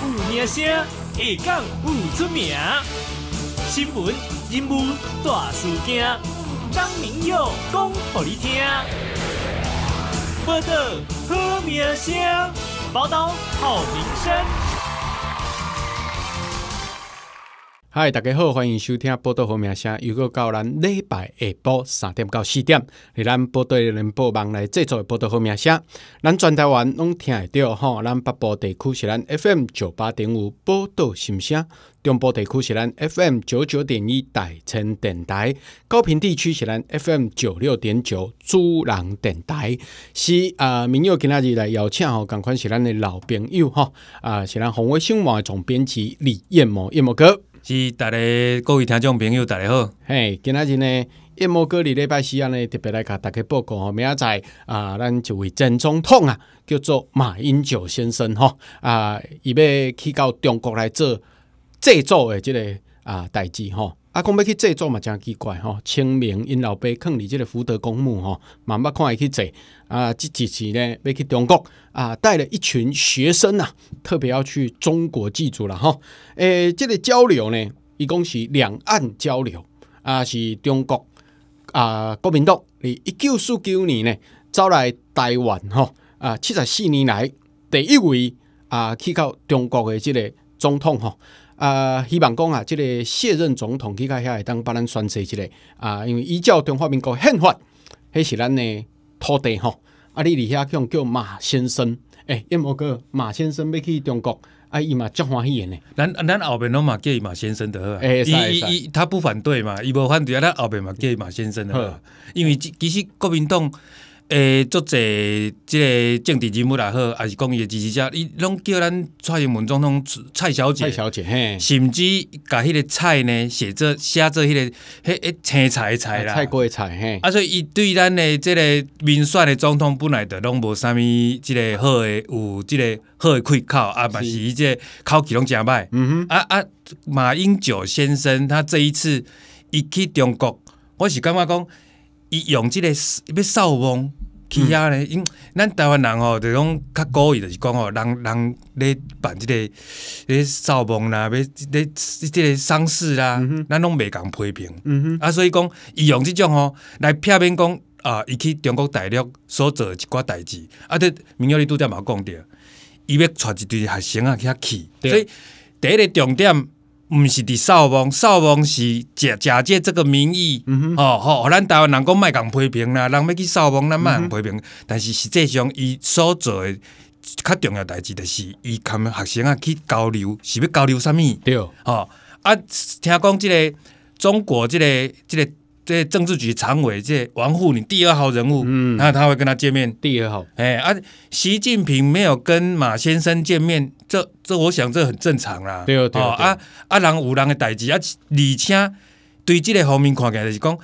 有名声，会讲有出名。新闻人物大事件，张明耀讲给你听。报道好名声，报道好名声。嗨，大家好，欢迎收听《报道好名声》，又个到咱礼拜下晡三点到四点，咱部队人播网来制作《报道好名声》，咱全台湾拢听得到吼。咱北部地区是咱 F M 九八点五报道新声，中部地区是咱 F M 九九点一大千电台，高平地区是咱 F M 九六点九珠朗电台。是啊，明今仔日来邀请吼，赶快是咱的老朋友吼，啊，是咱红卫新闻总编辑李彦谋彦谋哥。是大家各位听众朋友，大家好。嘿，今仔日呢，一毛哥二礼拜四安呢，特别来甲大家报告吼，明仔载啊，咱一位前总统啊，叫做马英九先生吼啊，伊要去到中国来做制造的即个啊代志吼。阿公要去祭祖嘛，真奇怪吼！清明，因老爸囥伫即个福德公墓吼，毋捌看伊去祭啊。即只是呢，要去中国啊，带了一群学生呐，特别要去中国祭祖了吼。诶，这个交流呢，伊讲是两岸交流啊，是中国啊，国民党。你一九四九年呢，走来台湾吼，啊，七十四年来第一位啊，去到中国的即个总统吼。啊，希望讲啊，即个卸任总统，去到遐会当帮咱宣誓一个啊，因为依照中华民国宪法，迄是咱的土地吼。啊，你伫遐叫叫马先生，诶，燕毛哥，马先生要去中国，啊，伊嘛，足欢喜呢，咱咱后面拢嘛叫伊马先生的，他不反对嘛，伊无反对，咱后面叫伊马先生的，因为其实国民党。诶，足侪即个政治人物也好，也是讲伊诶支持者，伊拢叫咱蔡英文总统蔡小姐，蔡小姐，嘿，甚至甲迄个蔡呢，写作写做迄个迄迄青菜诶菜啦，菜瓜诶菜，嘿。啊，所以伊对咱诶即个民选诶总统本来着拢无啥物即个好诶，有即个好诶开口啊，嘛是伊即个口气拢诚歹。嗯哼。啊啊，马英九先生，他这一次伊去中国，我是感觉讲，伊用即个要扫风。其他咧，因咱台湾人吼，就讲较高义，就是讲吼，人人咧办即个咧扫墓啦，要咧即个丧事啦，咱拢袂共批评，啊，所以讲伊用即种吼来片面讲啊，伊去中国大陆所做一寡代志，啊，这明谣里拄则嘛讲着，伊要带一堆学生啊，遐气，所以第一个重点。毋是伫扫翁，扫翁是假假借这个名义，哦吼，咱台湾人讲卖共批评啦，人要去扫翁，咱卖共批评，但是实际上伊所做诶较重要代志，就是伊跟学生啊去交流，是要交流啥物？对，哦啊，听讲即个中国即个即个。这政治局常委，这王沪宁第二号人物，嗯，那他会跟他见面。第二号，哎，啊，习近平没有跟马先生见面，这这，我想这很正常啦。对哦，哦，啊啊，人有人的代志啊，而且对这个方面看起来就是讲，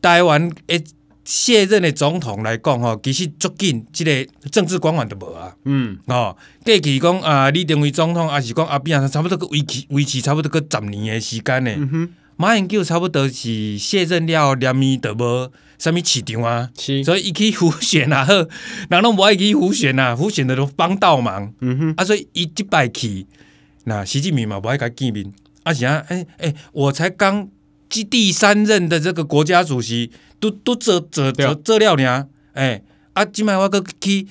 台湾的卸任的总统来讲吼，其实足近这个政治光环都无啊。嗯，哦，过去讲啊，你认为总统也是讲阿啊，差不多维持维持差不多个十年的时间呢？嗯哼。马英九差不多是卸任了，连面都无，什么市场啊？所以伊去胡选啊，好，人拢无爱去胡选啊，胡选的都帮倒忙。嗯哼，啊，所以伊即摆去，那习近平嘛无爱伊见面，啊，而且，诶、诶，我才刚即第三任的这个国家主席都都做做做了尔。诶啊，即摆我搁去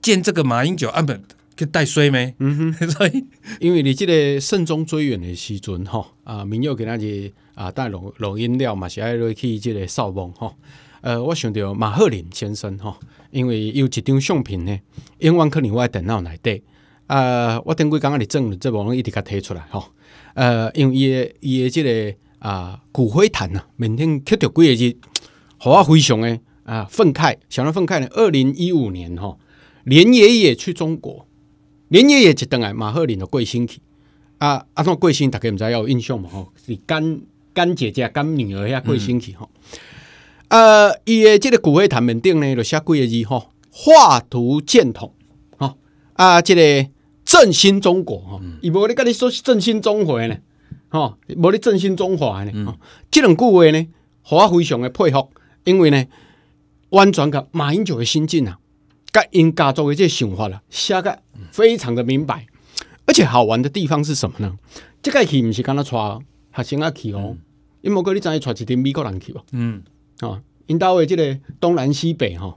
见这个马英九啊，本。去带衰没？所以，因为你这个慎终追远的时阵吼，啊，民又给那些啊带浓录音料嘛，是爱落去这个扫墓吼。呃，我想着马赫林先生吼，因为有一张相片呢，永远可能我电脑内底。啊，我等过刚刚的证，这王一直甲摕出来吼。呃，因为伊的伊的这个啊骨灰坛啊，明天刻着几个字，好啊非常的啊愤慨，想当愤慨呢。二零一五年吼，连爷爷去中国。林爷爷一登来，马赫林的贵姓去？啊？啊，种贵姓大家毋知有印象吼，是干干姐姐、干女儿遐贵姓去？吼？呃，伊的即个古会坛面顶呢，就写几个字吼：画图建统，吼啊，即个振兴中国，吼，伊无咧甲你说振兴中华呢，吼，无咧振兴中华呢，吼，即两句话呢，互我非常的佩服，因为呢，完全甲马英九的心境啊，甲因家族的这想法啦，写个非常的明白。而且好玩的地方是什么呢？这个戏不是跟他带学生去哦，因冇过你知影带一群美国人去哦。嗯，哦，因兜的这个东南西北吼，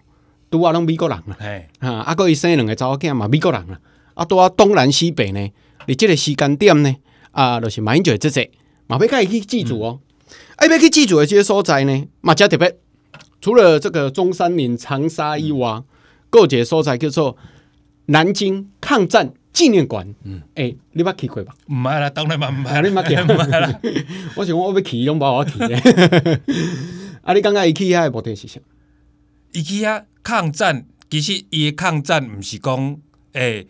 都啊拢美国人啦，哈啊，佮伊生两个某囝嘛，美国人啦，啊，都啊东南西北呢，你这个时间点呢，啊，就是英九这些，嘛要甲伊去记住哦。哎，要去记住的这些所在呢，马加特别除了这个中山陵、长沙以外。一个所在叫做南京抗战纪念馆。嗯，诶，你捌去过吧？毋系啦，当然嘛，唔系你捌去毋啦。我想我要去，拢不我去。啊，你感觉伊去遐诶目的是什么？伊去遐抗战，其实伊诶抗战毋是讲诶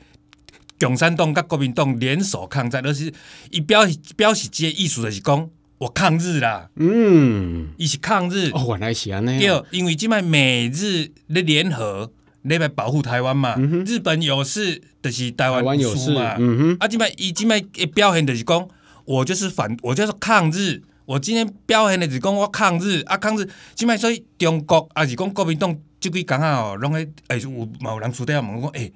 共产党甲国民党联手抗战，而是伊表示表示个意思就是讲，我抗日啦。嗯，伊是抗日。哦，原来是安尼啊。因为即摆美日咧联合。你咪保护台湾嘛？日本有事，就是台湾有事嘛。啊，今麦伊今麦一表现就是讲，我就是反，我就是抗日。我今天表现的是讲，我抗日。啊，抗日。今麦所以中国啊，是讲国民党即几讲啊，哦，拢诶诶，有冇人出头问我讲，诶，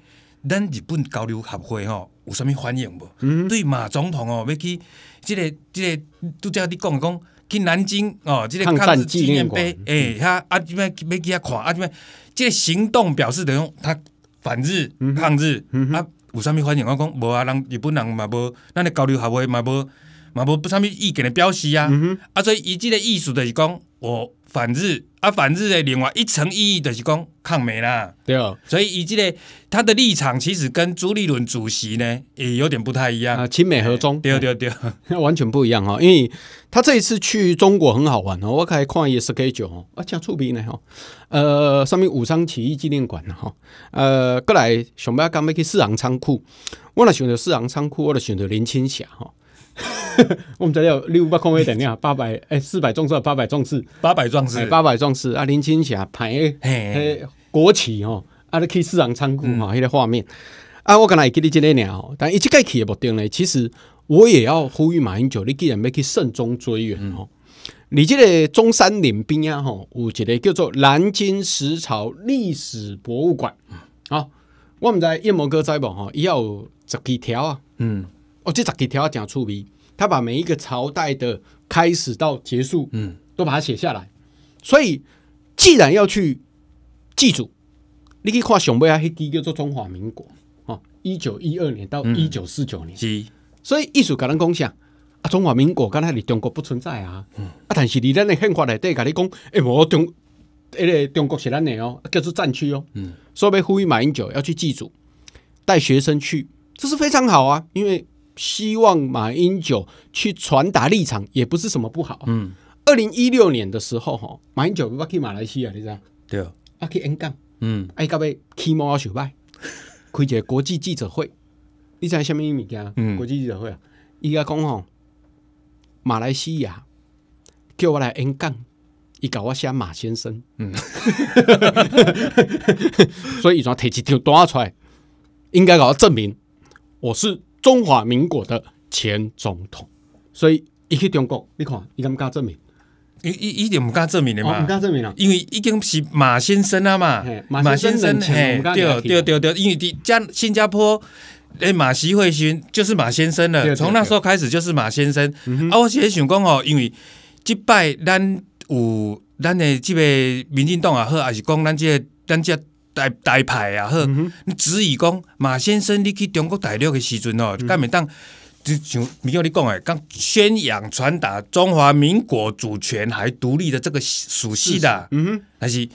咱日本交流协会哦，有啥物反应无？对马总统哦，要去，即个即个拄则你讲讲，去南京哦，即个抗日纪念碑，诶，遐啊，即摆要去遐看啊，即摆个行动表示等于他反日、抗日啊，有啥物反应？我讲无啊，人日本人嘛无，咱的交流协会嘛无嘛无不啥物意见的表示啊，啊所以伊即个意思就是讲我。反日啊，反日的另外一层意义就是讲抗美啦。对啊，所以以及个他的立场，其实跟朱立伦主席呢，也有点不太一样啊，亲美和中。对对对，完全不一样哈，因为他这一次去中国很好玩哦，我开 schedule 哦，啊，讲出名呢哈。呃，上面武昌起义纪念馆哈，呃，过来想要刚要去四行仓库，我那想到四行仓库，我就想到林青霞哈。我们在有六百块电等量八百哎四百壮士八百壮士八百壮士八百壮士啊林青霞拍国旗哦啊你去市私人库嘛迄个画面啊我刚才跟你讲了，但一即个去也不定呢。其实我也要呼吁马英九，你既然要去慎终追远哦，你这个中山陵边啊，吼，有一个叫做南京石朝历史博物馆。好，我们在叶某哥在不伊也有十几条啊，嗯。哦，这十几条条讲出名，他把每一个朝代的开始到结束，嗯，都把它写下来。所以，既然要去祭祖，你可以看熊尾啊，迄第一个做中华民国啊，一九一二年到一九四九年。所以，艺术跟能讲享啊？中华民国刚才你中国不存在啊，嗯、啊，但是你咱的宪法内底跟你讲，哎，我中，诶，中国是咱的哦，叫做战区哦。嗯，所以被呼吁马英九要去祭祖，带学生去，这是非常好啊，因为。希望马英九去传达立场，也不是什么不好。嗯，二零一六年的时候，哈，马英九阿去马来西亚，你知？道？对啊，阿去演讲，嗯，哎，到尾起码阿失败，开一个国际记者会，你知什么物件？嗯，国际记者会啊，伊甲讲吼，马来西亚叫我来演讲，伊甲我写马先生，嗯，所以伊就摕一张单出来，应该甲我证明我是。中华民国的前总统，所以一去中国，你看，一敢唔加证明，一一一点唔敢证明的嘛，唔敢证明啦，因为已经是马先生啊嘛，马先生嘿，对对对对，因为在加新加坡，诶，马习会训就是马先生了，从那时候开始就是马先生，啊，我其实想讲哦，因为击败咱有咱的击败民进党也好，还是讲咱个咱只。代代派啊！呵，你只以讲马先生你去中国大陆的时阵哦，干民党就像苗你讲诶，讲宣扬传达中华民国主权还独立的这个属性的，嗯哼，但是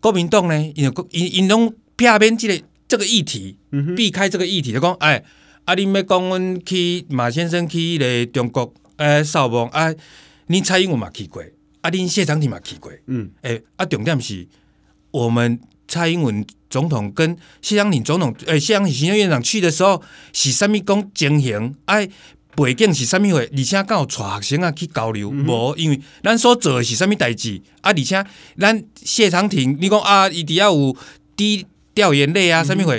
国民党呢，因为因因拢撇边即个这个议题，避开这个议题就讲，哎，啊，你要讲阮去马先生去个中国诶扫墓，啊，你猜英文嘛去过，啊，你谢长你嘛去过，嗯，啊，重点是我们。蔡英文总统跟谢长廷总统，诶，谢长廷院长去的时候是虾物讲情形？哎，背景是虾物货？而且跟有大学生啊去交流，无因为咱所做的是虾物代志啊？而且咱谢长廷，你讲啊，伊底下有滴调研类啊，虾物货？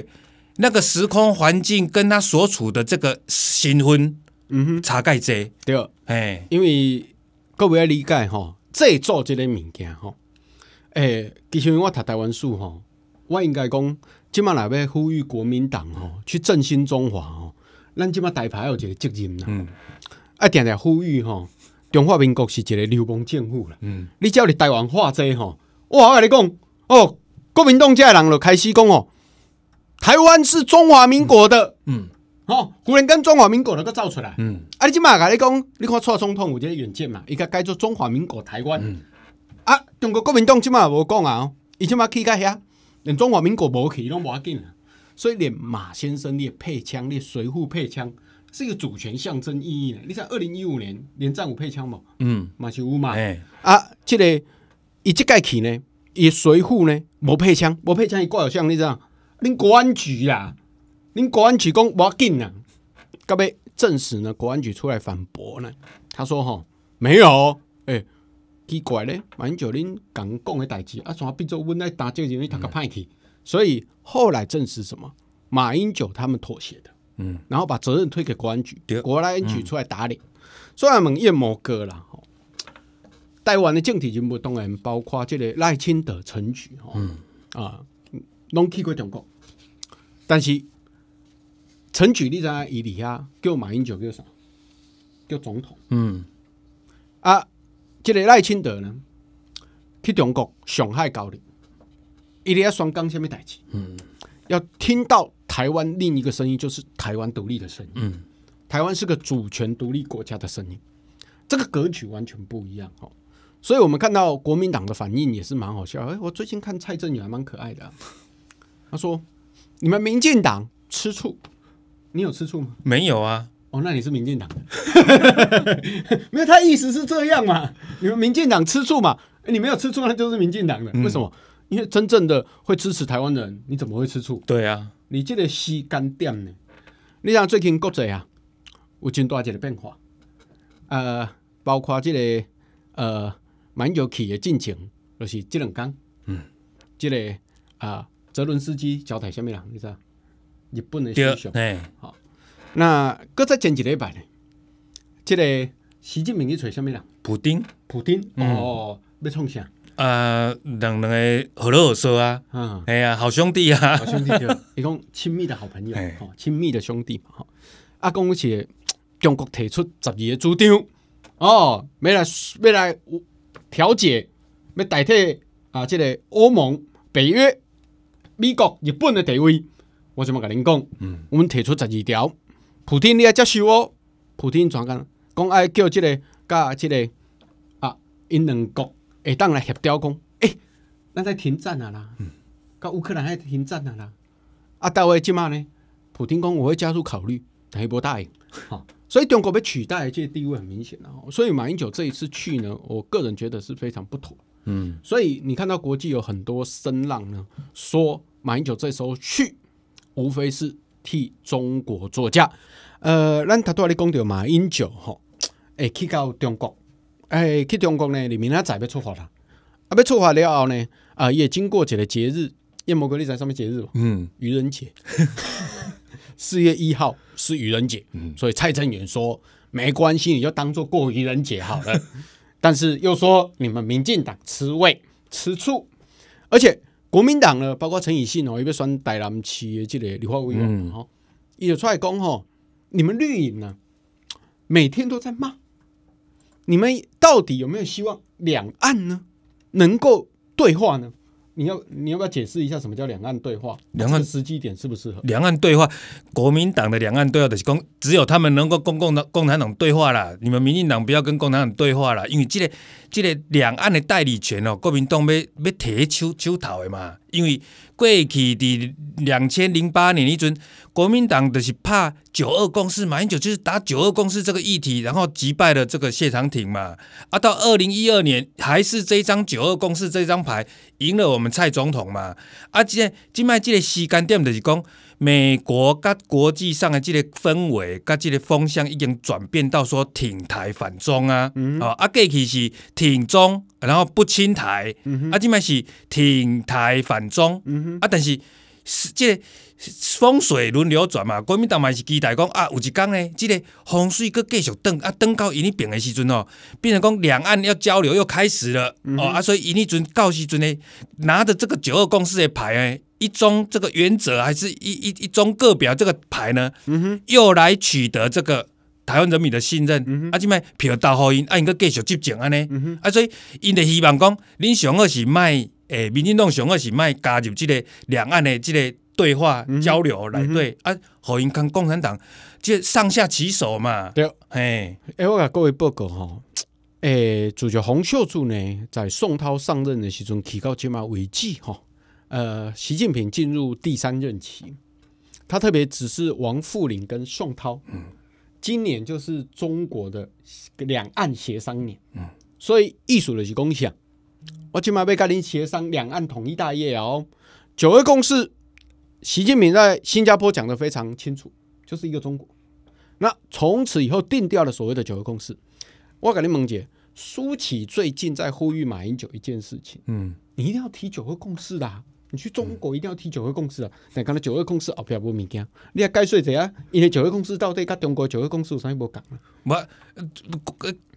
那个时空环境跟他所处的这个新婚，嗯哼，差盖子，对，哎，因为各位要理解哈，这做这个物件哈。诶，其实我读台湾书吼，我应该讲，即嘛来要呼吁国民党吼去振兴中华吼，咱即嘛大牌有一个责任啦。嗯，一定要呼吁吼，中华民国是一个流氓政府啦。嗯，你要你台湾话者吼，我好你讲哦，国民党遮人就开始讲哦，台湾是中华民国的。嗯，哦，忽然间中华民国能够造出来。嗯，啊，即嘛甲你讲，你看蔡总统有这个远见嘛，伊个改做中华民国台湾。啊！中国国民党即马也无讲啊，伊即马去到遐连中华民国无去拢无要紧，啊。所以连马先生你配枪，你随扈配枪是一个主权象征意义呢。你看二零一五年连战武配枪无，嗯，马是五马。啊，即个伊即届去呢，伊随扈呢无配枪，无配枪伊挂有像，你知道？恁国安局啦，恁国安局讲无要紧啊，到尾证实呢，国安局出来反驳呢，他说吼没有，哎。奇怪嘞，马英九恁讲讲诶代志，啊，怎啊变做阮来打这个，因为大较派去，所以后来证实什么？马英九他们妥协的，嗯，然后把责任推给国安局，国安局出来打脸，所以问叶摩哥啦，吼，台湾的政体人物当然包括这个赖清德、陈菊，吼，啊，拢去过中国，但是陈菊，你知伊里遐叫马英九叫啥？叫总统，嗯，啊。这个赖清德呢，去中国上海交流，一定要双讲什么代志？嗯，要听到台湾另一个声音，就是台湾独立的声音。嗯，台湾是个主权独立国家的声音，这个格局完全不一样哦。所以，我们看到国民党的反应也是蛮好笑。哎，我最近看蔡正宇还蛮可爱的。他说：“你们民进党吃醋，你有吃醋吗？”没有啊。哦，那你是民进党的？没有，他意思是这样嘛？你们民进党吃醋嘛？你没有吃醋，那就是民进党的。为什么？因为真正的会支持台湾人，你怎么会吃醋？对啊，你这个细根点呢？你像最近国际啊，有真大啊些的变化，呃，包括这个呃，蛮有企的进程，就是这两天，嗯，这个啊，泽伦斯基交代下面啦，你知道？日本的对手，哎，好。那搁再前一礼拜呢？即个习近平去找什物人？普京。普京，哦，要创啥？呃，两两个好乐好说啊，哎呀，好兄弟啊，好兄弟，一 种亲密的好朋友，亲密的兄弟嘛。阿公且中国提出十二个主张，哦，要来要来调解，要代替啊，即个欧盟、北约、美国、日本的地位。我怎么甲恁讲？嗯，我们提出十二条。普京你也接受哦？普京怎讲？讲爱叫这个、甲这个啊，因两国会当来协调讲，诶，那在停战啦啦，甲乌克兰在停战啊啦。啊，大卫即嘛呢？普京讲我会加速考虑，他无答应。所以中国被取代这地位很明显啊。所以马英九这一次去呢，我个人觉得是非常不妥。嗯，所以你看到国际有很多声浪呢，说马英九这时候去，无非是。替中国作假，呃，咱头太多人讲到马英九吼，哎，去到中国，哎，去中国呢，你明啊，再被出发了，啊，被出发了后呢，啊，也经过起个节日，也某个日子上面节日吧，嗯，愚人节，四月一号是愚人节，嗯，所以蔡正元说没关系，你就当做过愚人节好了，但是又说你们民进党吃味吃醋，而且。国民党呢，包括陈以信哦，也要选台南市的这个立法委员哈，伊就出来讲吼，你们绿营呢，每天都在骂，你们到底有没有希望两岸呢，能够对话呢？你要你要不要解释一下什么叫两岸对话？两岸实际点适不适合？两岸对话，国民党的两岸对话的是只有他们能够共共的共产党对话了。你们民进党不要跟共产党对话了，因为这个这个两岸的代理权哦，国民党要要提手手头的嘛。因为过去在两千零八年，迄阵，国民党就是怕九二共识嘛，英九就是打九二共识这个议题，然后击败了这个谢长廷嘛。啊，到二零一二年，还是这张九二共识这张牌赢了我们蔡总统嘛。啊，即在今麦即个时间点就是讲。美国甲国际上的这个氛围，甲这个风向已经转变到说挺台反中啊！啊，过去是挺中，然后不亲台，啊，即摆是挺台反中，啊，但是这个风水轮流转嘛，国民党嘛是期待讲啊，有一天呢，这个风水佮继续转，啊，转到伊立边的时阵哦，变成讲两岸要交流又开始了哦，啊，所以尹迄阵到时阵呢，拿着这个九二共识的牌呢。一中这个原则，还是一一一中个表这个牌呢？嗯哼，又来取得这个台湾人民的信任。嗯哼，阿金麦配合戴因，英，阿应继续执政安尼。嗯哼，啊，所以，因就希望讲，您上个是卖诶，民进党上个是卖加入这个两岸的这个对话交流来对啊，和因跟共产党就上下其手嘛。对，哎，哎，我甲各位报告吼，诶，主角洪秀柱呢，在宋涛上任的时候提高起码威气哈。呃，习近平进入第三任期，他特别指示王沪宁跟宋涛。嗯，今年就是中国的两岸协商年。嗯，所以艺术的是共享，我起码被跟您协商两岸统一大业哦。九二共识，习近平在新加坡讲的非常清楚，就是一个中国。那从此以后定掉了所谓的九二共识。我讲你，孟姐，苏启最近在呼吁马英九一件事情，嗯，你一定要提九二共识啦。你去中国一定要提九二共识啊！但讲到九二共识后边无物件，你还解释一下，因为九二共识到底跟中国九二共识有啥无讲啊？无，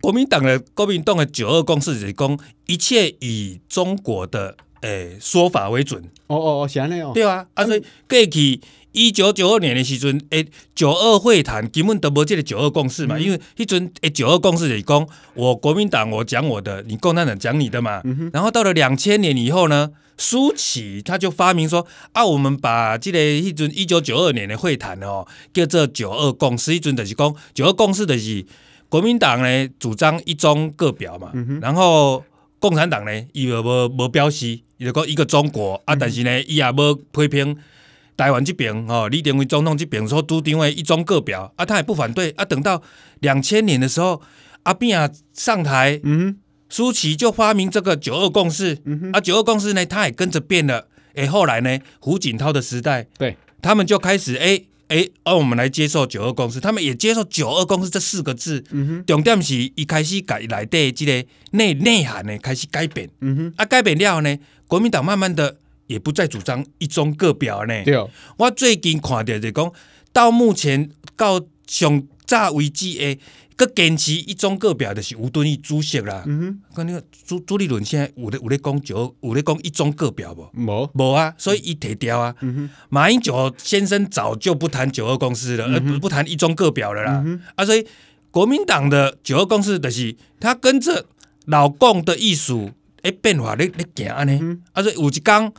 国民党的国民党的九二共识是讲一切以中国的诶说法为准。哦哦哦，是安尼哦？对啊，啊所以过去。一九九二年的时阵，诶，九二会谈，根本都无即个九二共识嘛。因为迄阵，诶九二共识就讲，我国民党我讲我的，你共产党讲你的嘛。然后到了两千年以后呢，苏起他就发明说啊，我们把即个迄阵一九九二年的会谈哦，叫做九二共识。迄阵就是讲九二共识，就是国民党呢主张一中各表嘛。然后共产党呢，伊无无无表示，伊就讲一个中国啊，但是呢，伊也无批评。台湾这边哦，李登辉总统这边说都定位一中各表，啊，他也不反对。啊，等到两千年的时候，阿扁上台，嗯哼，苏起就发明这个九二共识，嗯哼，啊，九二共识呢，他也跟着变了。哎，后来呢，胡锦涛的时代，对，他们就开始哎哎，哦、我们来接受九二共识，他们也接受九二共识这四个字。嗯哼，重点是一开始改来的这个内内涵呢，开始改变。嗯哼，啊，改变了呢，国民党慢慢的。也不再主张一中各表呢。对，我最近看到就讲，到目前到上早为止诶，搁坚持一中各表，就是吴敦义主席啦。嗯哼，可能朱朱立伦现在有咧有咧讲九，有咧讲一中各表无？无无啊，所以伊退掉啊。嗯哼，马英九先生早就不谈九二公司了，而不谈一中各表了啦。啊，所以国民党的九二公司就是他跟着老共的艺术诶变化咧咧行嗯、啊，所以有一工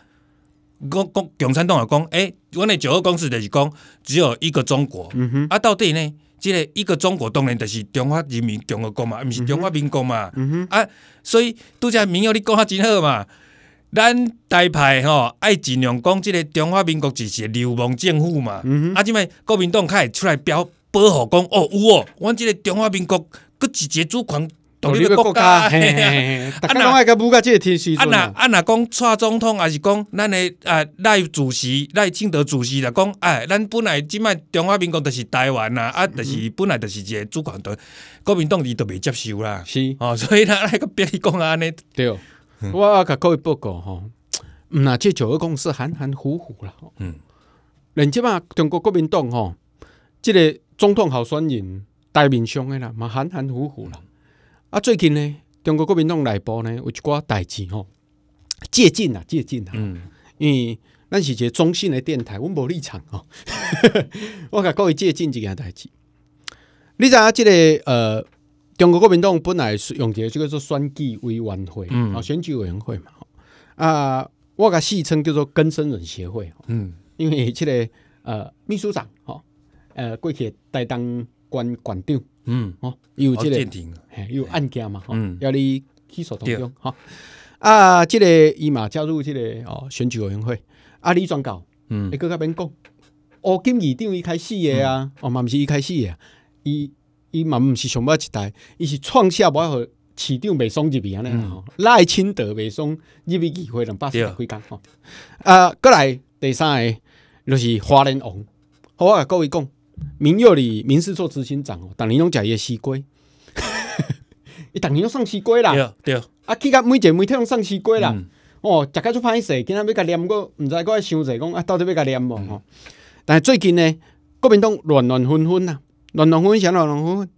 共共共产党也讲，诶，阮诶九二共识就是讲只有一个中国，啊，到底呢？即个一个中国当然就是中华人民共和国嘛，毋是中华民国嘛，啊，所以拄则民谣你讲啊真好嘛。咱大派吼爱尽量讲即个中华民国就是流氓政府嘛，啊，即摆国民党较会出来表保护，讲哦有哦，阮即个中华民国搁一节主权。同一国家，嘿，啊哪爱个国家，即个天时。啊哪啊哪讲，蔡总统还是讲，咱的啊赖主席赖景德主席啦。讲，哎，咱本来即卖中华民国就是台湾呐，啊，就是本来就是一个主权团，国民党伊都未接受啦。是哦，所以咱那个别伊讲啊，尼。对，我甲各位报告吼，毋那这九二共识含含糊糊啦。嗯，人即嘛，中国国民党吼，即个总统候选人大面上啦，嘛含含糊糊啦。啊，最近呢，中国国民党内部呢，有一寡代志吼，借鉴啊，借鉴啊，嗯，因为咱是一个中性的电台，阮无立场吼，我甲各位借鉴一件代志。你影即个呃，中国国民党本来是用个叫做选举委员会，嗯，啊，选举委员会嘛，吼，啊，我甲戏称叫做根生人协会，嗯，因为这个呃，秘书长，吼，呃，过去代当官馆长。嗯，哦，有即个，有案件嘛，嗯，要你起诉当中，哦，啊，即个伊嘛加入即个哦选举委员会，啊，李转告，嗯，会个较免讲，哦，今二长伊开始诶啊，哦，嘛毋是伊开始啊，伊伊嘛毋是上尾一代，伊是创下我互市长袂爽入去安尼吼，赖清德袂爽入去议会两百四十几间，哦，啊，过来第三个就是华联王，好啊，各位讲。民佑里民事做执行长哦，逐年食伊叶西瓜。伊逐年用上西瓜啦，对啊，啊，去甲每只每天拢上西瓜啦，哦，食甲就歹势，今仔要甲念，我毋知我想者讲啊，到底要甲念无吼？但系最近呢，国民党乱乱纷纷啊，乱乱纷纷，啥乱乱纷纷？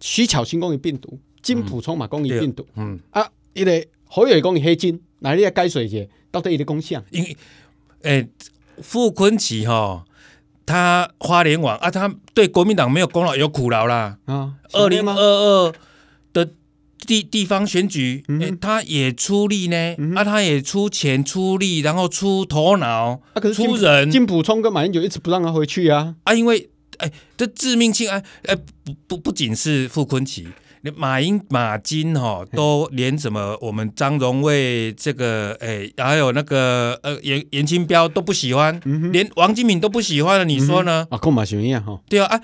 徐巧新讲伊病毒，金普通嘛，讲伊病毒，嗯啊，伊个何友讲伊黑金，来你来解水者，到底伊咧讲啥？因为诶，傅坤奇吼。他花莲网啊，他对国民党没有功劳有苦劳啦。啊，二零二二的地地方选举，他也出力呢，啊，他也出钱出力，然后出头脑，啊，可是金金普聪跟马英九一直不让他回去啊，啊，因为哎，这致命性哎不不不仅是傅昆奇。连马英马金哈都连什么我们张荣卫这个哎，还有那个呃严严金彪都不喜欢，连王金敏都不喜欢了，你说呢？啊，跟马雄一样哈。对啊，哎，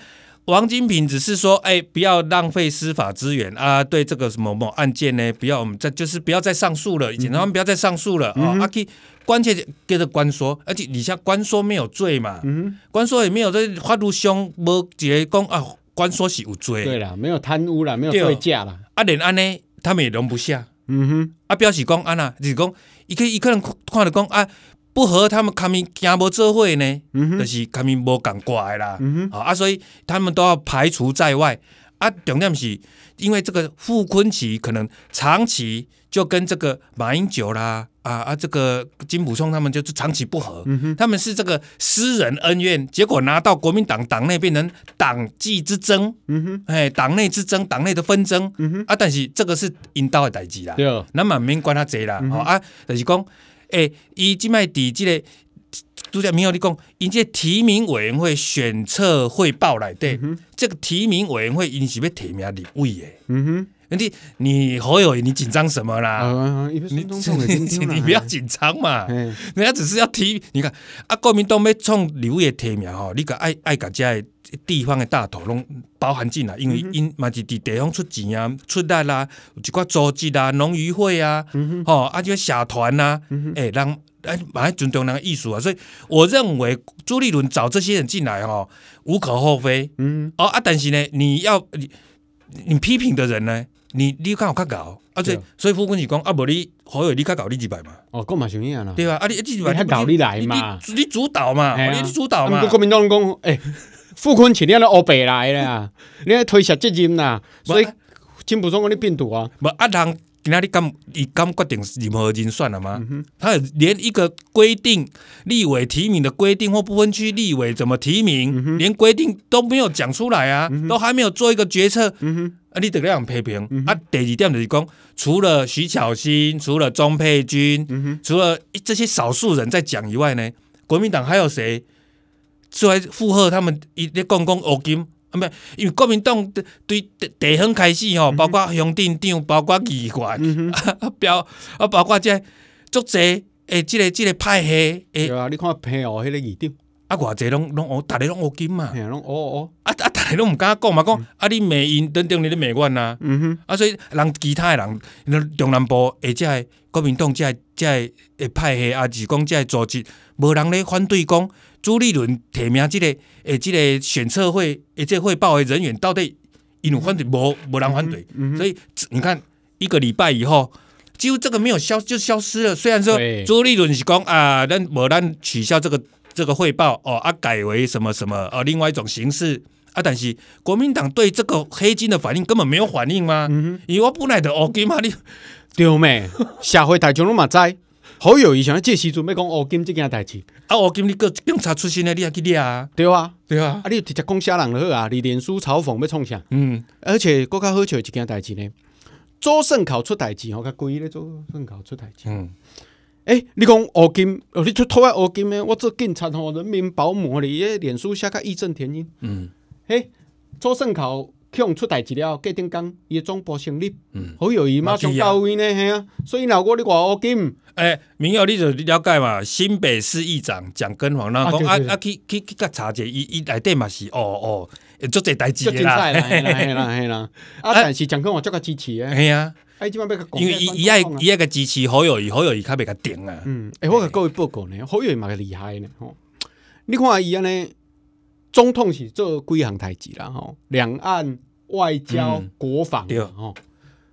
王金平只是说，哎，不要浪费司法资源啊，对这个什么某案件呢，不要我们再就是不要再上诉了，检察官不要再上诉了啊。而且，关键跟着官说，而且你像官说没有罪嘛，嗯，官说也没有这法律上无结公啊。官说是有罪，对啦，没有贪污啦，没有醉价啦，啊连安呢，他们也容不下，嗯哼，啊表示讲安呐，就是讲伊个伊可能看着讲啊，不和他们他们行无做伙呢，嗯哼，就是他们无共过来啦，嗯哼，啊所以他们都要排除在外，啊重点是。因为这个傅昆萁可能长期就跟这个马英九啦，啊啊，这个金溥聪他们就是长期不和，他们是这个私人恩怨，结果拿到国民党党内变成党纪之争，嗯哼，哎，党内之争，党内的纷争，嗯哼，啊，但是这个是引导的代际啦，对，那么免管他侪啦，好啊，就是讲，哎，伊即卖底基嘞。主家明友你讲，因这提名委员会选测汇报来，对这个提名委员会，因是要提名立委的。你你侯友你紧张什么啦？你 你不要紧张嘛。人家只是要提，你看啊，国民都没创旅游业提名哦。你个爱爱遮的地方的大头拢包含进来，因为因嘛伫地方出钱啊、出力啦，一寡组织啦、农渔会啊，哦啊就社团呐，诶，让哎蛮尊重人的艺术啊。所以我认为朱立伦找这些人进来吼，无可厚非。嗯哦啊，但是呢，你要你你批评的人呢？你你敢有较搞，啊，且所以富坤是讲啊，无你好友，你较搞你几摆嘛？哦，个嘛上影啦，对吧？啊，你几几百，较搞你来嘛？你主导嘛？你主导嘛？国民党讲，诶，富坤前天到欧北来啦，你要推卸责任啦，所以真不爽，你病毒啊？不，阿堂，今天你敢你敢决定任何人算了吗？他连一个规定，立委提名的规定或不分区立委怎么提名，连规定都没有讲出来啊？都还没有做一个决策。啊！你得这样批评。啊，第二点就是讲，除了徐巧芯，除了钟佩君，除了这些少数人在讲以外呢，国民党还有谁？出来附和他们，一咧讲讲乌金啊，没？因为国民党对地方开始吼，包括乡镇长，包括机关，啊，包括这作者，哎，这个这个派系，诶，对啊，你看配合迄个议长。啊，偌侪拢拢学，逐个拢学金嘛，拢学学。啊啊，逐个拢毋敢讲嘛，讲啊，你美因等等你咧美惯啦。嗯哼。啊，所以人其他诶人，中南部或者国民党即系即系诶派系啊，是讲即系组织，无人咧反对讲朱立伦提名即个诶即个选测会诶即个汇报诶人员到底有反对无？无人反对。嗯所以你看，一个礼拜以后，几乎这个没有消就消失了。虽然说朱立伦是讲啊，咱无咱取消这个。这个汇报哦啊改为什么什么呃另外一种形式啊但是国民党对这个黑金的反应根本没有反应吗？嗯哼，你我本来的哦金嘛你对咩？社会大众拢嘛知，好友以前这时准备讲哦金这件代志，啊哦金你个警察出身的你也去啊？对啊对啊啊你直接讲杀人的好啊你脸书嘲讽要创啥？嗯，而且更加好笑的一件代志呢，周盛考出代志，哦，他故意咧周盛考出代志，嗯。哎，你讲乌金，哦，你出头来乌金诶，我做警察吼，人民保姆哩，诶，脸书写个义正填膺。嗯，哎，周盛考强出代志了，郭讲伊诶总部成立，嗯，好友义嘛，上高位呢，嘿啊！所以老哥你话乌金，哎，明友你就了解嘛，新北市议长蒋根那讲啊啊，去去去，甲查者，伊伊内底嘛是，哦哦。做这代志啦，系啦系啦。啦，啊，但是总统我做个支持诶，系啊。因为伊伊爱伊爱个支持好友，伊好友伊卡别个顶啊。嗯，诶，我给各位报告呢，好友嘛厉害呢吼。你看伊安尼，总统是做几项代志啦吼？两岸外交国防对吼。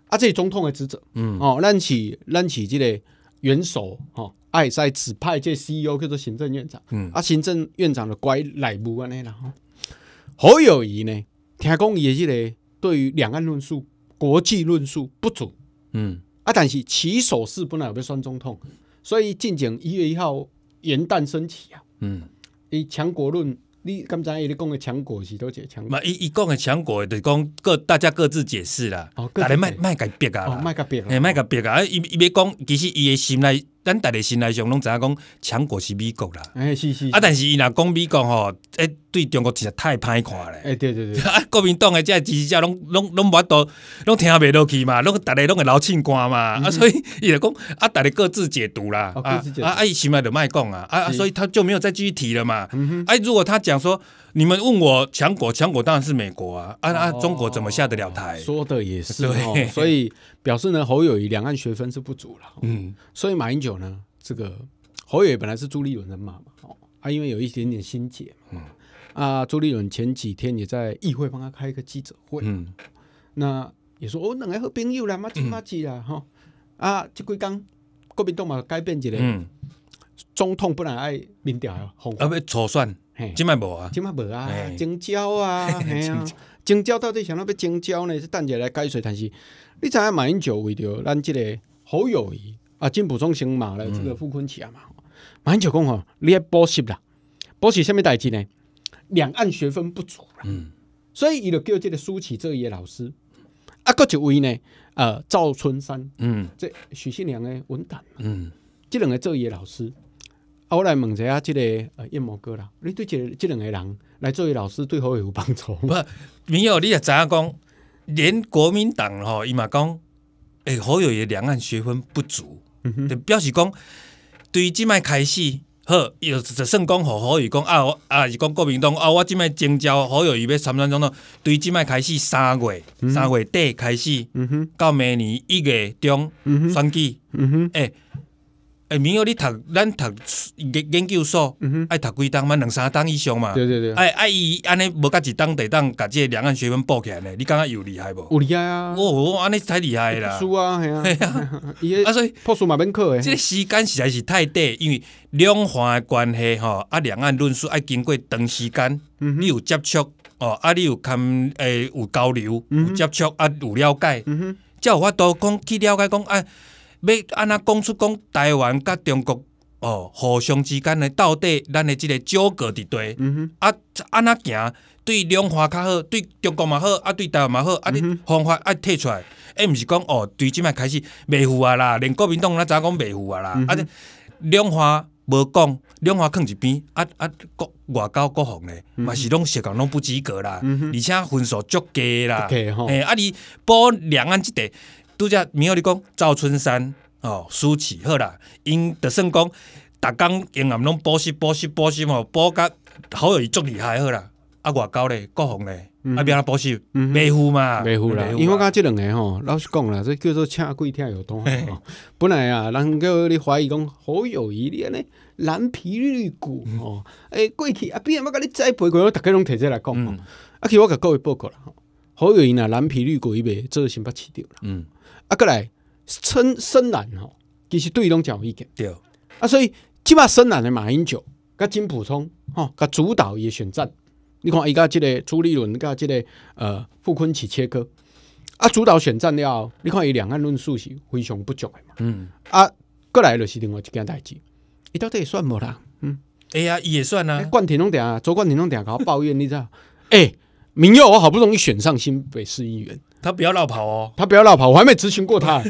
啊，这是总统的职责。嗯，哦，咱是咱是即个元首吼，爱在指派这 CEO 叫做行政院长。嗯，啊，行政院长的乖奶母安尼啦吼。侯友谊呢？听讲也是个对于两岸论述、国际论述不足，嗯啊，但是其手势不能有被酸中痛，所以进前一月一号元旦升起啊，嗯，伊强国论，你刚才伊咧讲个强国是多解强？没伊伊讲个强国，就讲各大家各自解释啦，哦，大家卖卖个别逼啦，哦，卖个别啊，诶，卖个别噶，啊，伊伊要讲，其实伊诶心内。咱逐个心内上拢知影讲强国是美国啦，哎是是，啊但是伊若讲美国吼，哎对中国实实太歹看咧，哎对对对，啊国民党诶，即个知识者拢拢拢法度，拢听袂落去嘛，拢逐个拢会老唱歌嘛，啊所以伊就讲啊逐个各自解读啦，啊啊伊起码就莫讲啊啊，所以他就没有再继续提了嘛，啊，如果他讲说。你们问我强国，强国当然是美国啊！啊啊，中国怎么下得了台？说的也是，哦，所以表示呢，侯友谊两岸学分是不足了。嗯，所以马英九呢，这个侯友本来是朱立伦的妈妈，哦，他因为有一点点心结嘛。嗯。啊，朱立伦前几天也在议会帮他开一个记者会。嗯。那也说，哦，两个好朋友啦，嘛七八级啦，哈啊，这几工国民动嘛，改变一个。嗯。总统不来爱民调啊！啊，要初选，今卖无啊，今卖无啊，征召啊，嘿啊，增到底想要要征召呢？是等者来改水，但是你知影马英九为着咱这个好友谊啊，进步中心嘛了这个傅坤钱嘛。马英九讲吼，你要补习啦，补习什么代志呢？两岸学分不足啦，所以伊就叫这个苏启这一老师，啊，搁一位呢，呃，赵春山，嗯，这许信良诶文档，嗯，这两个作业老师。我来问一下，这个呃叶某哥啦，你对这这两个人来作为老师，对何友有帮助？不，没有。你也知样讲？连国民党吼，伊嘛讲，哎，好友也两岸学分不足，嗯哼，表示讲，对即摆开始好，有只算讲好，好友讲啊啊是讲国民党啊，我即摆征召好友要参选总统，对即摆开始三月三月底开始，嗯哼，到明年一月中选举，嗯哼，哎，明后你读，咱读研研究所，爱读几档嘛，两三档以上嘛。对对对。哎哎，伊安尼无甲一档、二档，甲个两岸学分报起来呢？你感觉有厉害无？有厉害啊！哦，安尼太厉害啦！输啊，系 啊。伊个啊，所以破书嘛免考诶。即、个时间实在是太短，因为两岸关系吼，啊两岸论述爱经过长时间，你有接触哦，啊你有看诶有交流，有接触啊有了解。嗯哼。才有法度讲去了解讲啊。要安那讲出讲台湾甲中国哦，互相之间的到底咱的即个纠葛一嗯、啊，安那行对两岸较好，对中国嘛好，啊对台湾嘛好，啊，你方法啊摕出来，诶，毋是讲哦，对，即摆开始袂赴啊啦，连国民党咱早讲袂赴啊啦，啊，两岸无讲，两岸放一边，啊啊，国外交各方嘞，嘛是拢实干拢不及格啦，而且分数足低啦，哎，啊你保两岸即块都只民谣里讲赵春山哦，苏启好啦，因着算讲逐工用暗拢补习补习补习吼，补甲好友伊足厉害好啦，啊外交咧，国防咧。啊边个波西梅虎嘛，梅虎啦，因为我讲即两个吼，老实讲啦，这叫做请鬼贵听有当吼，本来啊，人叫你怀疑讲好友谊你安尼蓝皮绿骨吼，诶，过去啊边个要甲你栽培过，逐家拢摕制来讲吼，啊去我甲各位报告啦，好友谊呐蓝皮绿骨伊袂做先捌饲着啦，嗯。啊，过来，孙深蓝吼，其实对拢诚有见。对，啊，所以即码深蓝的马英九，甲金普通，吼，甲主导也选战，你看伊甲即个朱立伦，甲即个呃傅坤起切割，啊，主导选战了，你看伊两岸论述是非常不足的嘛，嗯，啊，过来就是另外一件代志，伊到底算无啦，嗯，哎呀，也算啊，冠廷拢定啊，左冠廷定甲我抱怨，你知？哎。明佑，我好不容易选上新北市议员，他不要乱跑哦，他不要乱跑，我还没咨询过他，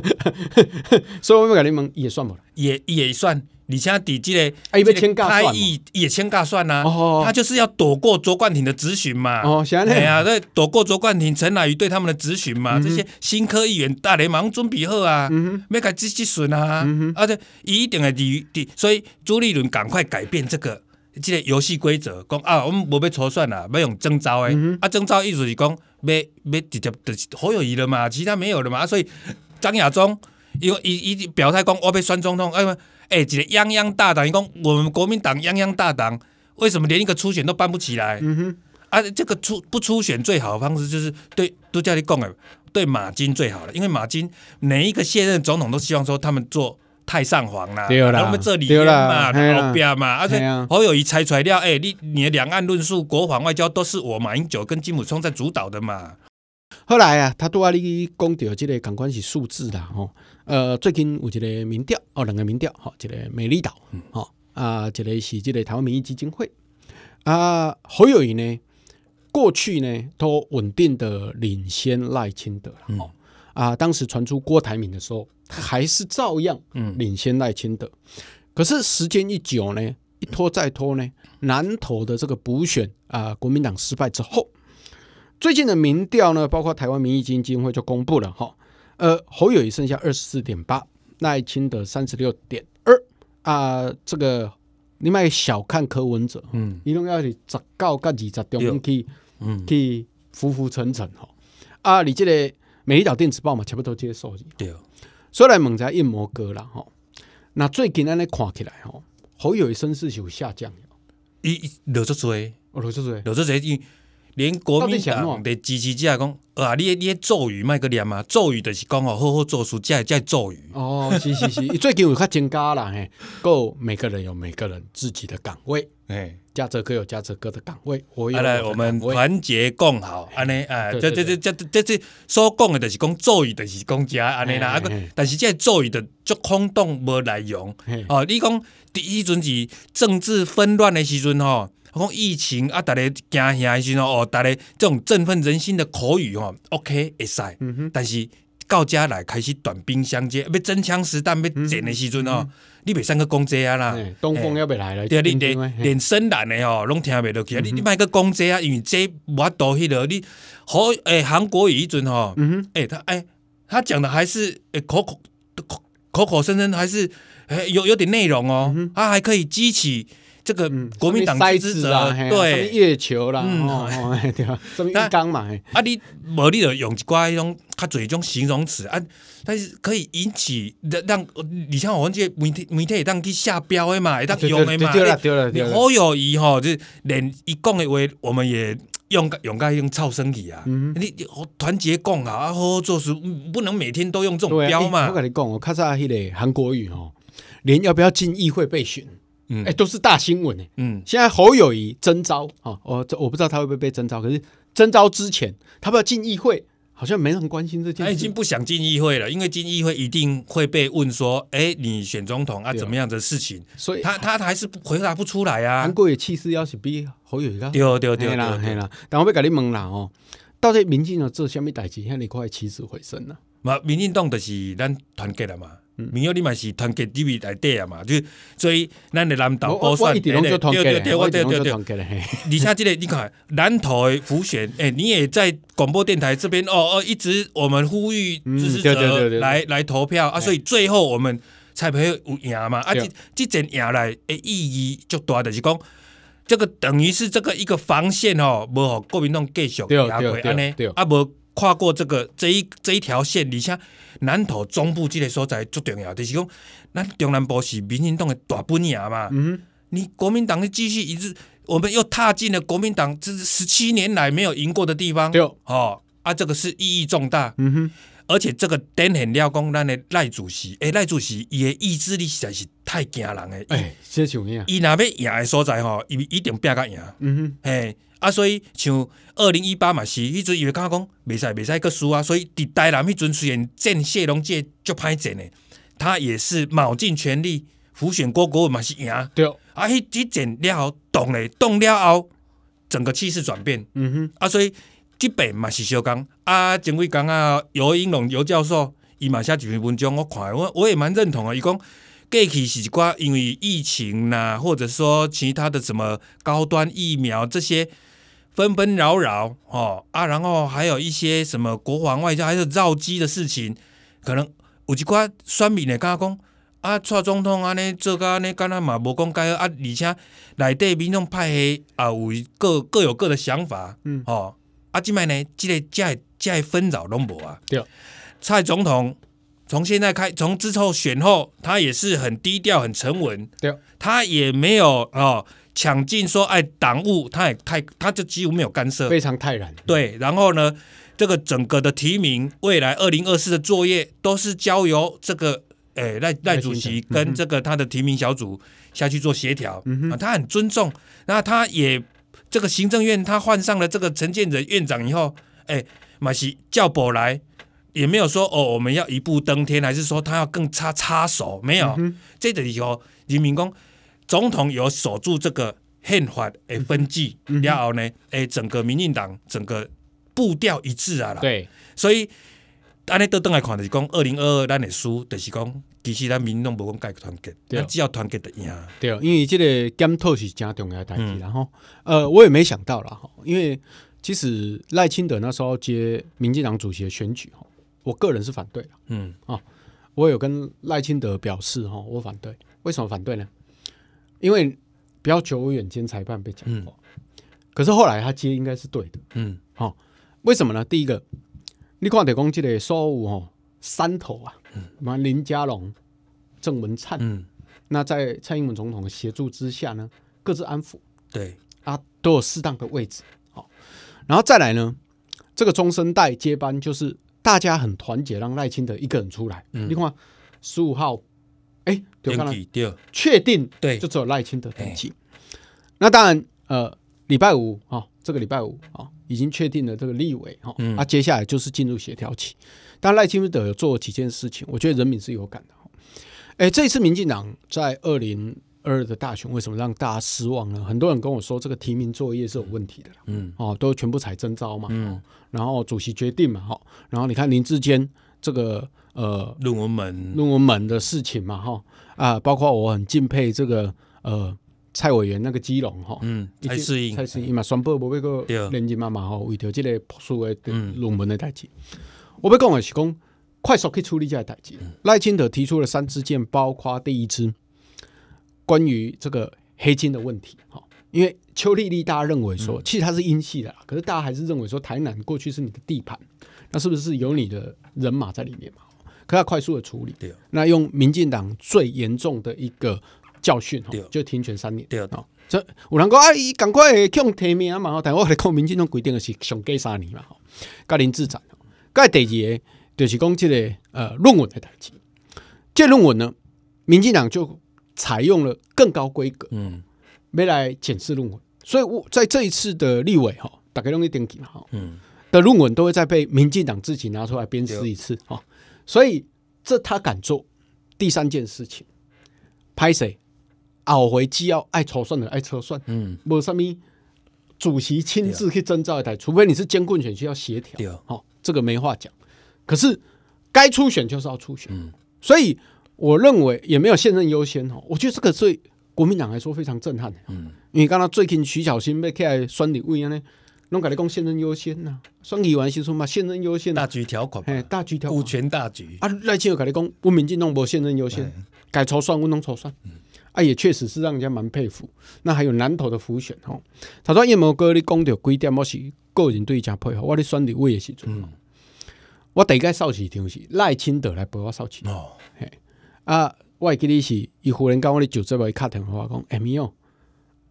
所以我们改联盟也算不了，也也算。你现在底级嘞，也被牵尬算了，也也牵架算呐。哦，他就是要躲过卓冠廷的咨询嘛。哦，想你哎对，躲过卓冠廷、陈乃瑜对他们的咨询嘛。这些新科议员，大联盟中比后啊，没改自己损啊，而且一定的底底，所以朱立伦赶快改变这个。即个游戏规则，讲啊，我们无被初算啦，要用征招的。啊，征招意思是讲，要要直接就是好友谊了嘛，其他没有了嘛。所以张亚中，伊伊伊表态讲，我被选总统，哎诶，一个泱泱大党，伊讲我们国民党泱泱大党，为什么连一个初选都办不起来？啊，这个初不出选最好的方式就是对都叫你讲了，对马金最好了，因为马金每一个现任总统都希望说他们做。太上皇啦，我们这里边嘛，那边嘛，而且侯友谊猜出来了，哎，你你的两岸论述、国防外交都是我马英九跟金溥聪在主导的嘛。后来啊，他都阿你讲掉这个感官是数字啦，吼，呃，最近有一个民调哦，两个民调哈，这个美丽岛，哦啊，这个是这个台湾民意基金会啊，侯友谊呢。过去呢，都稳定的领先赖清德，哈啊，当时传出郭台铭的时候，还是照样领先赖清德。可是时间一久呢，一拖再拖呢，南投的这个补选啊，国民党失败之后，最近的民调呢，包括台湾民意基金会就公布了哈，呃，侯友宜剩下二十四点八，赖清德三十六点二，啊，这个你卖小看柯文哲，嗯，一共要是十九加二十中去。嗯，去浮浮沉沉吼啊！你即个《每一条电子报》嘛，全部都接受。对所以来问一下印摩哥啦吼。那最近安尼看起来吼，好友的声势有下降伊伊落老做落老做落老做伊连国民党的支持者讲啊！你你咒语卖个念嘛？咒语就是讲吼，好好做会才会咒语。哦，是是是，伊最近有较增加了嘿。够每个人有每个人自己的岗位，哎。加哲哥有加哲哥的岗位，好了，我们团结共好。安尼，哎，这、这、这、这、这是说讲的，就是讲咒语，就是讲加安尼啦。但是这咒语的足空洞，无内容。哦，你讲第一阵是政治纷乱的时阵，哈，讲疫情啊，大家惊吓的时哦，大家这种振奋人心的口语，哈，OK 会噻。嗯哼，但是。到家来开始短兵相接，要真枪实弹，要战的时阵哦，你别上个讲鸡啊啦，东风要别来了，对啊，你连连生男的哦，拢听不落去啊。你你买个公鸡啊，因为这我多迄了，你好诶，韩国语一阵哦，诶，他诶，他讲的还是诶口口口口口口声声还是诶有有点内容哦，他还可以激起。这个国民党塞子啊，对，月球啦，哦，对对。什么一缸嘛？啊，你无，你就用一寡迄种较嘴种形容词啊，但是可以引起让，你像我们这每天每天也当去下标的嘛，会当用的嘛，对对好有意义吼，就连伊讲的话，我们也用用该用超声语啊。你团结共啊，好好做事，不能每天都用这种标嘛。我跟你讲，我卡在迄个韩国语哦，连要不要进议会被选？嗯，哎，都是大新闻哎。嗯，现在侯友谊征召啊，我我不知道他会不会被征召，可是征召之前他要进议会，好像没人关心这件事。他已经不想进议会了，因为进议会一定会被问说，哎，你选总统啊怎么样的事情，所以他他还是回答不出来啊。韩国也气势要是比侯友谊高。对对对啦对啦。但我别跟你问啦哦，到底民进党做什么代志，让你快起死回生了？嘛，民进党就是咱团结了嘛。民谣你嘛是团结地位来底啊嘛，就所以咱的南投包山，对对对，我对对对。而且即个你看南投的浮选，诶、你也在广播电台这边哦哦，一直我们呼吁支持者来来投票啊，所以最后我们才会有赢嘛。啊，即即阵赢来的意义足大，就是讲。这个等于是这个一个防线吼，无好，国民党继续压过安尼，啊无跨过这个这一这一条线，而且南投中部这个所在最重要，就是讲，咱中南部是民进党的大本营嘛。嗯，你国民党的继续一致，我们又踏进了国民党这十七年来没有赢过的地方。对，哦，啊，这个是意义重大。嗯哼，而且这个点很了，讲咱的赖主席，哎，赖主席，伊的意志力实在是太惊人诶。哎，这像样，伊若要赢的所在哈，一一定拼甲赢。嗯哼，哎。啊，所以像二零一八嘛是，阵伊以为我讲袂使袂使阁输啊，所以伫台南迄阵虽然战谢龙这足歹战诶，他也是卯尽全力，浮选过过嘛是赢，对，啊，迄一战了，后，动咧，动了后，整个气势转变。嗯哼，啊，所以即边嘛是相共啊，前几工啊，尤英龙尤教授，伊嘛写一篇文章，我看，我我也蛮认同啊，伊讲过去是一寡因为疫情呐，或者说其他的什么高端疫苗这些。纷纷扰扰，哦啊，然后还有一些什么国防外交还是绕机的事情，可能有一寡选民呢？干讲啊，蔡总统安尼做甲安尼干阿嘛，无讲介啊，而且内地民众派系啊，有各各有各的想法，嗯，哦啊，即摆呢，即个蔡蔡纷扰拢无啊？对啊，蔡总统。从现在开，从之后选后，他也是很低调、很沉稳。对，他也没有哦抢进说，哎，党务他也太，他就几乎没有干涉，非常泰然。对，然后呢，这个整个的提名，未来二零二四的作业都是交由这个诶赖赖主席跟这个他的提名小组下去做协调。嗯哼，他很尊重。那他也这个行政院，他换上了这个陈建仁院长以后，哎，马西叫伯来。也没有说哦，我们要一步登天，还是说他要更插插手？没有，这个有人民公总统有守住这个宪法的分际，然后呢哎，整个民进党整个步调一致啊了。对，所以，安尼都登来看，就讲二零二二，咱的输，就是讲其实咱民众无讲解团结，咱只要团结得赢。对，因为这个检讨是正重要的大事，然后，呃，我也没想到了哈，因为其实赖清德那时候接民进党主席的选举哈。我个人是反对，嗯啊，我有跟赖清德表示哈，我反对。为什么反对呢？因为比较久远，兼裁判被讲话。可是后来他接应该是对的，嗯，好，为什么呢？第一个，你看台公基的苏五哦，三头啊，嗯，林家龙、郑文灿，嗯，那在蔡英文总统的协助之下呢，各自安抚，对，啊都有适当的位置，好，然后再来呢，这个中生代接班就是。大家很团结，让赖清德一个人出来。你看十五号，哎，对，我看确定，对，就只有赖清德登记。那当然，呃，礼拜五啊，这个礼拜五啊，已经确定了这个立委啊，那接下来就是进入协调期。但赖清德有做几件事情，我觉得人民是有感的。哎，这一次民进党在二零。二的大选为什么让大家失望呢？很多人跟我说，这个提名作业是有问题的啦。嗯，哦，都全部采征招嘛。嗯，然后主席决定嘛，哈。然后你看林志坚这个呃论文门论文门的事情嘛，哈啊，包括我很敬佩这个呃蔡委员那个基隆哈，嗯，蔡世英蔡世英嘛，双报无要个年纪妈妈哈，为着这个朴素的论文的代志，我要讲的是讲快速去处理这代志。赖清德提出了三支箭，包括第一支。关于这个黑金的问题，哈，因为邱丽丽，大家认为说，其实他是阴气的，可是大家还是认为说，台南过去是你的地盘，那是不是有你的人马在里面嘛？可要快速的处理，那用民进党最严重的一个教训，就停权三年，对啊。这我两个阿姨赶快去提名嘛，但我看民进党规定的是上给三年嘛，个人自裁。盖第二个就是讲这个呃论文的打击，这论文呢，民进党就。采用了更高规格，嗯，没来检视论文，所以我在这一次的立委哈，大概弄一点几哈，嗯，的论文都会再被民进党自己拿出来鞭尸一次哈，所以这他敢做第三件事情，拍谁，奥回既要爱操算的爱操算，嗯，无啥咪主席亲自去征召一台，除非你是监控权需要协调，哦，这个没话讲，可是该初选就是要初选，所以。我认为也没有现任优先哦，我觉得这个对国民党来说非常震撼。嗯，因为刚刚最近徐小新被来选立位呢，拢甲来讲现任优先呐，双鼎完是说嘛现任优先，大局条款，大局条款，股全大局啊。赖清德讲，国民进党无现任优先，改抽算，我弄抽算，啊，也确实是让人家蛮佩服。那还有南投的浮选哦，他说叶某哥你讲到规定我是个人对家配合，我你选的位也是错，我第一个扫旗就是赖清德来陪我扫旗哦。啊，我会记你是伊忽然讲我的九十万敲电话，讲哎米哦，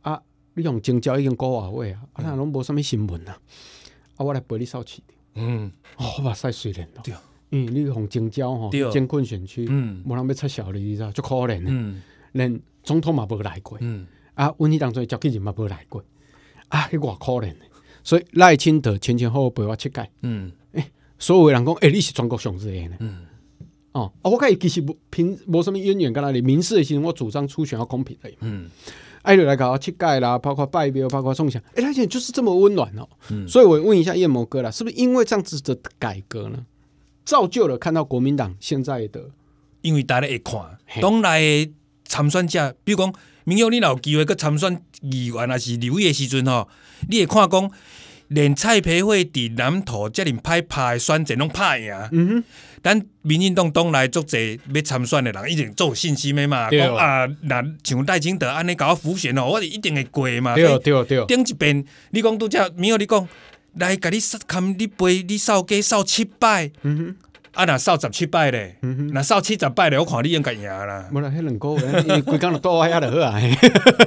啊，你从京郊已经过华为啊，啊，拢无什物新闻啊，啊，我来陪你扫起的，嗯，好吧，晒水人咯，为你从京郊哈，贫困选区，嗯，无人要拆小你，你知道就可怜呢，嗯，连总统嘛无来过，嗯，啊，阮迄当作蒋介人嘛无来过，啊，迄偌可怜的，所以赖清德前前后后陪我七届，嗯，哎，所有人讲，哎，你是全国上雄狮呢，嗯。哦，我看其实无平无什么渊源，跟那里？民事的时候，我主张初选要公平的。嗯，爱落来搞七届啦，包括拜庙，包括中选，哎，而且就是这么温暖哦。嗯，所以我问一下叶某哥啦，是不是因为这样子的改革呢，造就了看到国民党现在的？因为大家会看，党内参选者，比如讲明调你有机会个参选议员，还是意的时阵哈，你会看讲，连蔡培慧伫南投这尔歹拍的选战拢拍赢。嗯哼。咱民进党党内做侪要参选的人，一定做信心的嘛。对啊，若像戴清德安尼我浮选哦，我就一定会过嘛。对对对。顶一遍，你讲拄则，明友你讲来，甲你参你背你扫街扫七摆。嗯哼，啊若扫十七摆拜嘞，若扫七十摆咧，我看你应该赢啦。无啦，迄两个规工都倒挨遐就好啊。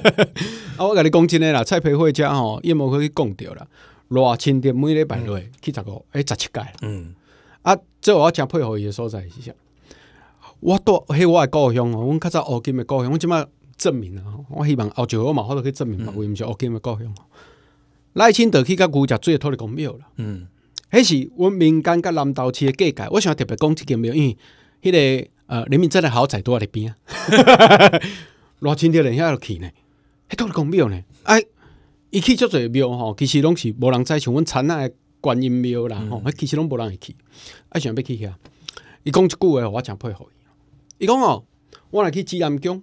啊，我甲你讲真诶啦，蔡培慧遮吼，伊无可以讲着啦。偌清天每礼拜六去十五，诶，十七届。嗯。这我诚佩服伊诶所在是啥？我多迄我诶故乡哦，阮较早乌金诶故乡，我即摆证明吼，我希望后九我嘛上都去证明嘛，为毋是乌金诶故乡。赖清德去甲食水诶土地公庙了，嗯，迄是阮民间甲南投市诶改界，我想特别讲即间庙，因为迄个呃，人民真的宅彩，多伫边啊，偌清德人遐去呢，迄土地公庙呢，哎，伊去足侪庙吼，其实拢是无人知，像阮田仔诶。观音庙啦，吼，其实拢无人会去，啊，想要去遐。伊讲一句话，我诚佩服伊。伊讲哦，我来去紫阳宫，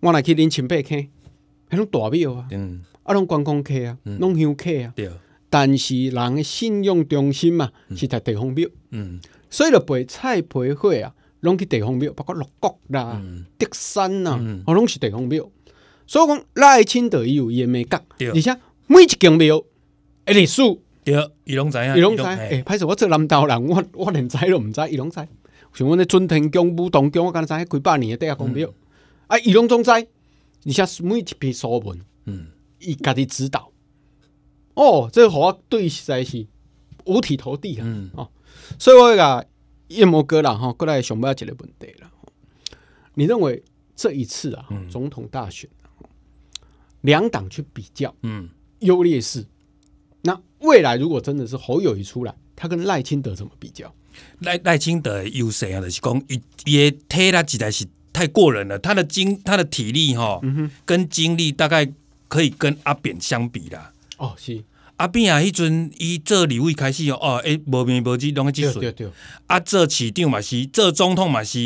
我来去林清北看，迄种大庙啊，嗯、啊拢观光客啊，拢游客啊。对。但是人诶信用中心嘛，是在地方庙。嗯。所以，就白菜陪货啊，拢去地方庙，包括六国啦、德山呐，哦，拢是地方庙。所以讲，赖清德有伊面美对。而且，每一间庙，诶历史。对，伊拢知啊，伊拢知。哎，歹势，我做南岛人，我我连知都毋知，伊拢知。像我那尊天宫、武当宫，我敢知在几百年的底下讲了。啊，伊拢总知，而且每一篇所文，嗯，伊家己指导。哦，这个我对实在是五体投地啊！哦，所以我个夜魔哥啦，吼，过来想要一个问题了。你认为这一次啊，总统大选，两党去比较，嗯，优劣势？那未来如果真的是侯友谊出来，他跟赖清德怎么比较？赖赖清德优势啊，就是讲伊伊体力实在是太过人了。他的精，他的体力哈，跟精力大概可以跟阿扁相比的。哦，是阿扁啊，迄阵伊做李卫开始哦，哦，哎，无名无字，拢个字数。啊，做市长嘛是，做总统嘛是，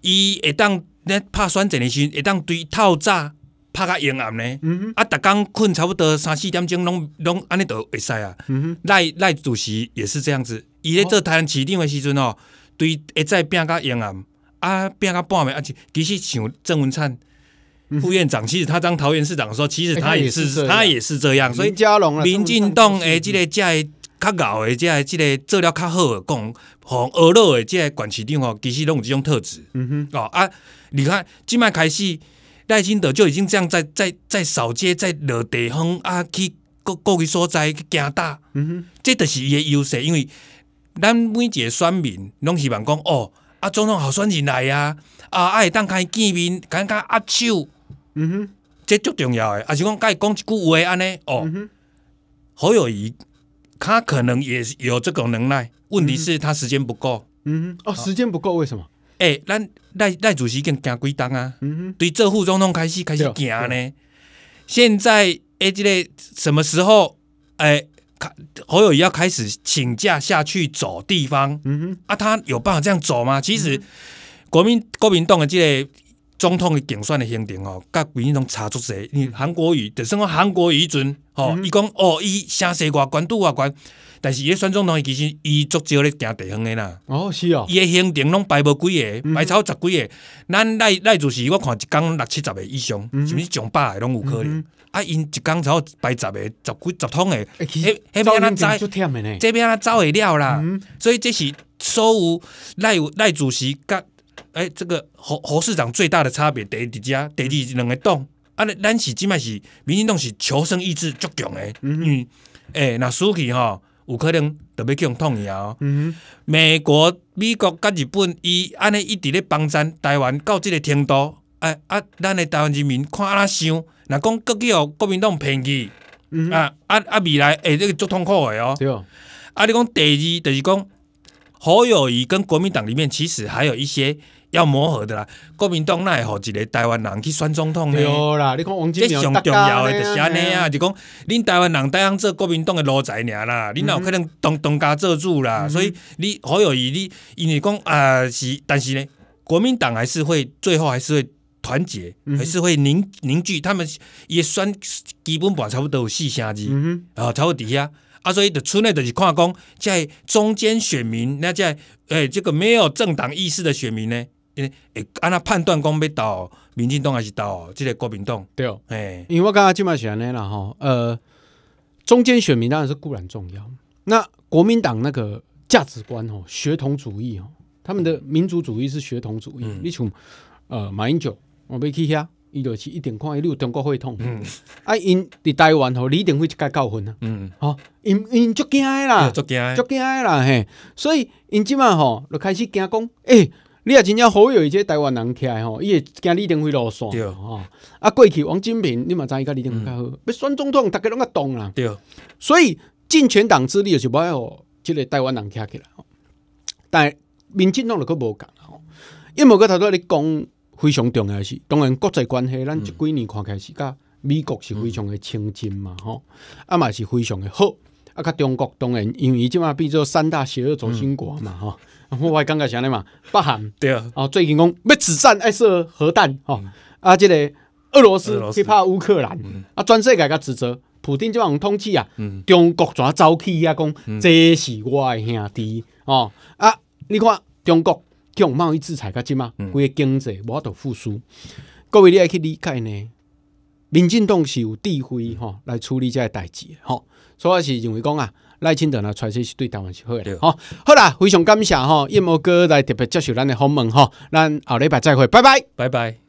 伊一当咧拍算整的时，一当对套诈。拍较阴暗呢，啊！逐工困差不多三四点钟，拢拢安尼都会使啊。赖赖主席也是这样子，伊咧做台湾市长的时阵哦，对会再变较阴暗，啊变较半暝，啊，其其实像郑文灿副院长，其实他当桃园市长的时候，其实他也是他也是这样。所以，民进党诶，即个在较老诶，即个即个做了较好，讲互恶肉诶，即个管市长哦，其实拢有即种特质。嗯哼，哦啊，你看即摆开始。赖心德就已经这样在在在扫街，在落地方啊去各各个所在去行大，嗯哼，这就是伊的优势，因为咱每一个选民拢希望讲哦，啊总统好选进来呀，啊爱当开见面，感觉握手，嗯哼，这足重要诶，啊是讲甲伊讲一句话安尼，哦，好有谊他可能也有这种能耐，问题是他时间不够，嗯哼，哦时间不够为什么？诶，咱赖赖主席已经行几当啊，对这副总统开始开始行呢。现在诶，即个什么时候诶，侯友谊要开始请假下去走地方？嗯哼，啊，他有办法这样走吗？其实，国民国民党的这个总统的竞选的行程哦，甲民众差足者，你韩国语，就算讲韩国语准哦，伊讲哦，伊声势偌悬，注偌悬。但是，伊选总统，伊其实伊足少咧行地方诶啦。哦，是哦。伊诶兄弟拢排无几个，排超十几个。咱赖赖主席，我看一工六七十个以上，甚至上百个拢有可能。啊，因一江超排十个、十几、十桶诶。迄迄边咱在，这边咱早会了啦。所以这是所有赖赖主席甲诶这个侯侯市长最大的差别第伫只，第二两个党。啊，咱是即卖是，民党是求生意志足强诶，嗯。诶，若书记吼。有可能特别叫用一啊。美国、美国甲日本，伊安尼一直咧帮咱台湾，到即个程度，哎，啊，咱的台湾人民看安怎想？若讲搁去互国民党骗去，啊啊啊！未来下这个足痛苦的哦。啊，你讲第二，就是讲侯友谊跟国民党里面，其实还有一些。要磨合的啦，国民党那会好一个台湾人去选总统呢。对啦，你看王金良大上重要的就是安尼啊，就讲恁台湾人带上做国民党的奴才娘啦，恁老可能当当家做主啦。所以你好友意你因为讲啊是，但是呢，国民党还是会最后还是会团结，还是会凝凝聚，他们也算基本保差不多有四成几，啊，不多底下啊，所以就村内就是看讲在中间选民，那在诶这个没有政党意识的选民呢？因为诶，安尼判断讲，要到民进党还是到即个国民党？对哦，诶，因为我刚刚摆是安尼啦吼，呃，中间选民当然是固然重要。那国民党那个价值观吼，血统主义吼，他们的民族主义是血统主义。你像呃马英九，我要去遐，伊著是一点看伊有中国血统。嗯，啊，因伫台湾吼，李定辉一该教训啊，嗯，吼，因因足惊啦，足惊，足惊啦嘿。所以因即摆吼，著开始惊讲，诶。你也真正好有，伊且台湾人诶吼，伊会惊李登辉落对吼。啊，过去王金平，你嘛知伊甲李登辉较好。要选总统，逐个拢较懂啦。所以尽全党之力也是无爱互即个台湾人徛起来吼。但民进党著佫无共吼。因某头拄仔咧讲非常重要是，当然国际关系，咱即几年看来是甲美国是非常的亲近嘛吼，啊嘛是非常的好。啊，甲中国当然，因为伊即马变做三大邪恶轴心国嘛吼。我爱讲个啥咧嘛？包含哦，最近讲要自战，爱射核弹哦。啊，即个俄罗斯去怕乌克兰啊，全世界甲指责普京即款通知啊。中国全走起啊，讲这是我的兄弟哦。啊，你看中国用贸易制裁较即嘛，规个经济无得复苏。各位你要去理解呢，民进党是有智慧吼来处理这代志吼，所以是认为讲啊。赖清德啦，确实是对台湾是好的。好，好啦，非常感谢哈，叶猫哥来特别接受咱的访问哈，咱后礼拜再会，拜拜，拜拜。